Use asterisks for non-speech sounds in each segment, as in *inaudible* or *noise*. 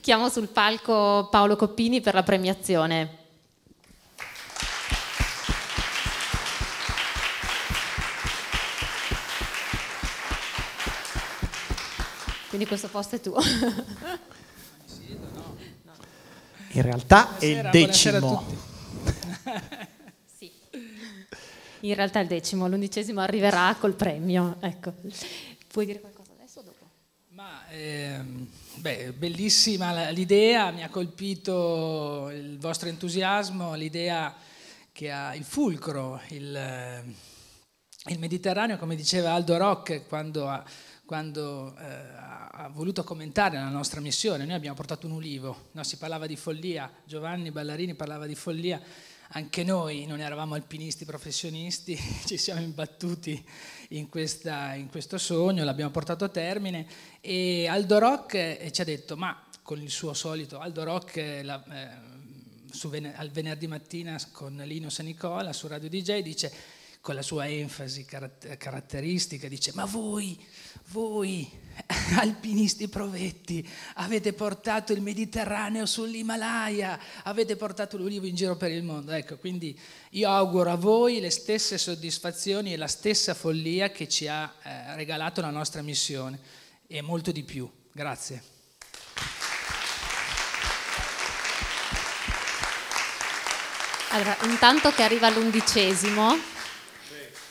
Chiamo sul palco Paolo Coppini per la premiazione. Quindi questo posto è tuo. *laughs* In realtà è il decimo. sì. In realtà è il decimo, l'undicesimo arriverà col premio. Ecco. Puoi dire qualcosa? Ehm, beh, bellissima l'idea, mi ha colpito il vostro entusiasmo, l'idea che ha il fulcro, il, ehm, il Mediterraneo, come diceva Aldo Rock quando, ha, quando eh, ha, voluto commentare la nostra missione, noi abbiamo portato un ulivo, no? si parlava di follia, Giovanni Ballarini parlava di follia, anche noi non eravamo alpinisti professionisti, *laughs* ci siamo imbattuti in, questa, in questo sogno, l'abbiamo portato a termine e Aldo Rock eh, ci ha detto, ma con il suo solito Aldo Rock eh, la, eh, su, al venerdì mattina con Lino San Nicola su Radio DJ dice con la sua enfasi caratteristica dice ma voi, voi alpinisti provetti, avete portato il Mediterraneo sull'Himalaya, avete portato l'olivo in giro per il mondo. Ecco, quindi io auguro a voi le stesse soddisfazioni e la stessa follia che ci ha eh, regalato la nostra missione e molto di più. Grazie. Allora, intanto che arriva l'undicesimo,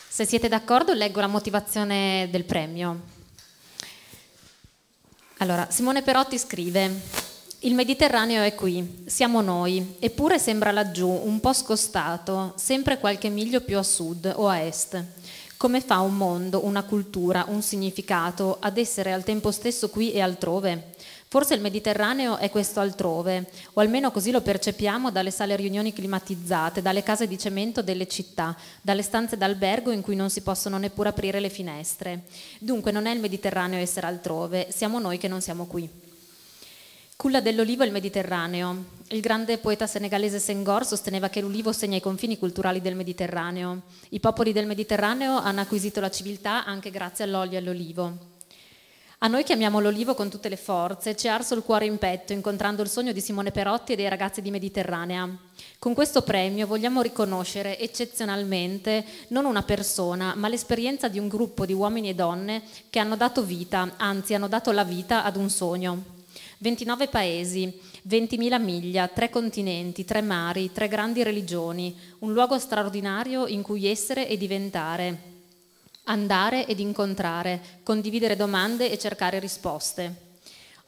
se siete d'accordo leggo la motivazione del premio. Allora, Simone Perotti scrive il Mediterraneo è qui, siamo noi, eppure sembra laggiù, un po' scostato, sempre qualche miglio più a sud o a est. Come fa un mondo, una cultura, un significato ad essere al tempo stesso qui e altrove? Forse il Mediterraneo è questo altrove, o almeno così lo percepiamo dalle sale riunioni climatizzate, dalle case di cemento delle città, dalle stanze d'albergo in cui non si possono neppure aprire le finestre. Dunque non è il Mediterraneo essere altrove, siamo noi che non siamo qui. Culla dell'olivo e il Mediterraneo. Il grande poeta senegalese Senghor sosteneva che l'olivo segna i confini culturali del Mediterraneo. I popoli del Mediterraneo hanno acquisito la civiltà anche grazie all'olio e all'olivo. A noi chiamiamo l'olivo con tutte le forze, ci è arso il cuore in petto incontrando il sogno di Simone Perotti e dei ragazzi di Mediterranea. Con questo premio vogliamo riconoscere eccezionalmente non una persona, ma l'esperienza di un gruppo di uomini e donne che hanno dato vita, anzi hanno dato la vita ad un sogno. 29 paesi, 20.000 miglia, 3 continenti, 3 mari, 3 grandi religioni, un luogo straordinario in cui essere e diventare, andare ed incontrare, condividere domande e cercare risposte.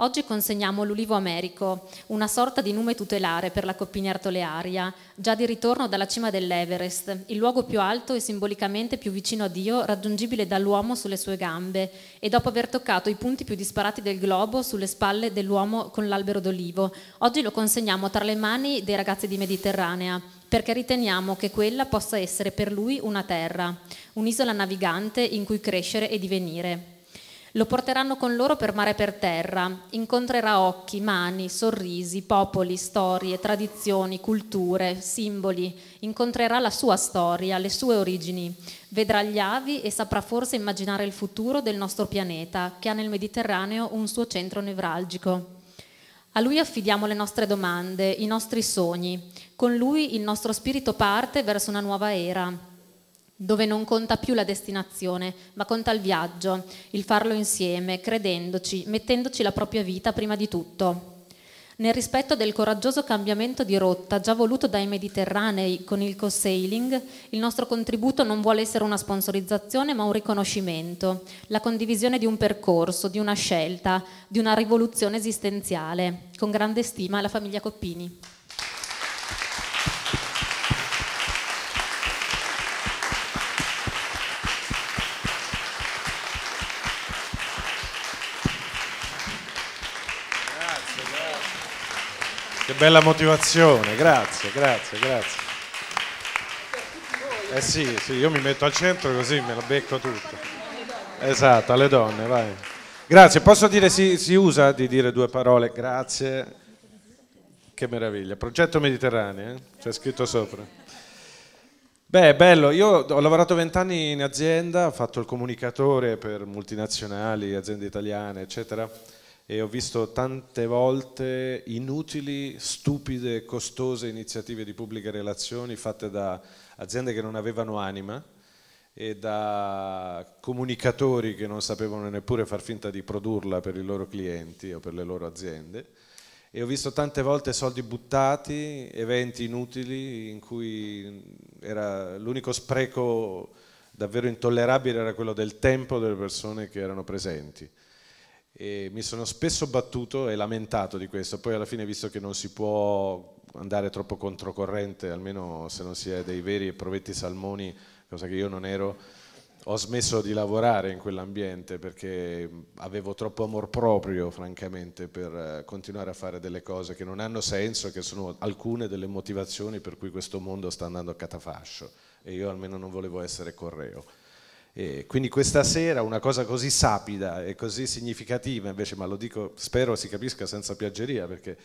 Oggi consegniamo l'ulivo americo, una sorta di nume tutelare per la Coppini Artolearia, già di ritorno dalla cima dell'Everest, il luogo più alto e simbolicamente più vicino a Dio raggiungibile dall'uomo sulle sue gambe e dopo aver toccato i punti più disparati del globo sulle spalle dell'uomo con l'albero d'olivo. Oggi lo consegniamo tra le mani dei ragazzi di Mediterranea, perché riteniamo che quella possa essere per lui una terra, un'isola navigante in cui crescere e divenire. Lo porteranno con loro per mare e per terra, incontrerà occhi, mani, sorrisi, popoli, storie, tradizioni, culture, simboli, incontrerà la sua storia, le sue origini, vedrà gli avi e saprà forse immaginare il futuro del nostro pianeta, che ha nel Mediterraneo un suo centro nevralgico. A Lui affidiamo le nostre domande, i nostri sogni. Con Lui il nostro spirito parte verso una nuova era, dove non conta più la destinazione, ma conta il viaggio, il farlo insieme, credendoci, mettendoci la propria vita prima di tutto nel rispetto del coraggioso cambiamento di rotta già voluto dai Mediterranei con il co-sailing, il nostro contributo non vuole essere una sponsorizzazione ma un riconoscimento, la condivisione di un percorso, di una scelta, di una rivoluzione esistenziale. Con grande stima la famiglia Coppini. Che bella motivazione, grazie, grazie, grazie. Eh sì, sì, io mi metto al centro così me la becco tutto. Esatto, alle donne, vai. Grazie, posso dire si, si usa di dire due parole? Grazie. Che meraviglia. Progetto Mediterraneo, eh? c'è scritto sopra. Beh, bello, io ho lavorato vent'anni in azienda, ho fatto il comunicatore per multinazionali, aziende italiane, eccetera e ho visto tante volte inutili, stupide, costose iniziative di pubbliche relazioni fatte da aziende che non avevano anima e da comunicatori che non sapevano neppure far finta di produrla per i loro clienti o per le loro aziende e ho visto tante volte soldi buttati, eventi inutili in cui l'unico spreco davvero intollerabile era quello del tempo delle persone che erano presenti e mi sono spesso battuto e lamentato di questo, poi alla fine visto che non si può andare troppo controcorrente, almeno se non si è dei veri e provetti salmoni, cosa che io non ero, ho smesso di lavorare in quell'ambiente perché avevo troppo amor proprio, francamente, per eh, continuare a fare delle cose che non hanno senso, che sono alcune delle motivazioni per cui questo mondo sta andando a catafascio e io almeno non volevo essere correo. E quindi questa sera una cosa così sapida e così significativa, invece, ma lo dico, spero si capisca senza piaggeria, perché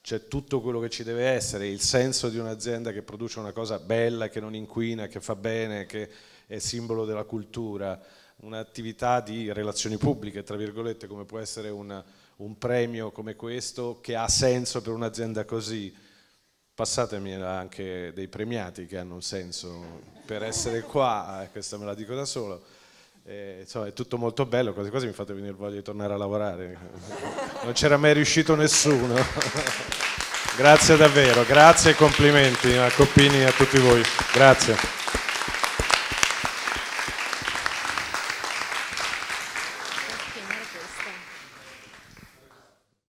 c'è tutto quello che ci deve essere, il senso di un'azienda che produce una cosa bella, che non inquina, che fa bene, che è simbolo della cultura, un'attività di relazioni pubbliche, tra virgolette, come può essere una, un premio come questo, che ha senso per un'azienda così Passatemi anche dei premiati che hanno un senso per essere qua, eh, questa me la dico da solo. E, eh, insomma, è tutto molto bello, quasi quasi mi fate venire voglia di tornare a lavorare. *laughs* Non c'era mai riuscito nessuno. *laughs* grazie davvero, grazie e complimenti a Coppini e a tutti voi. Grazie.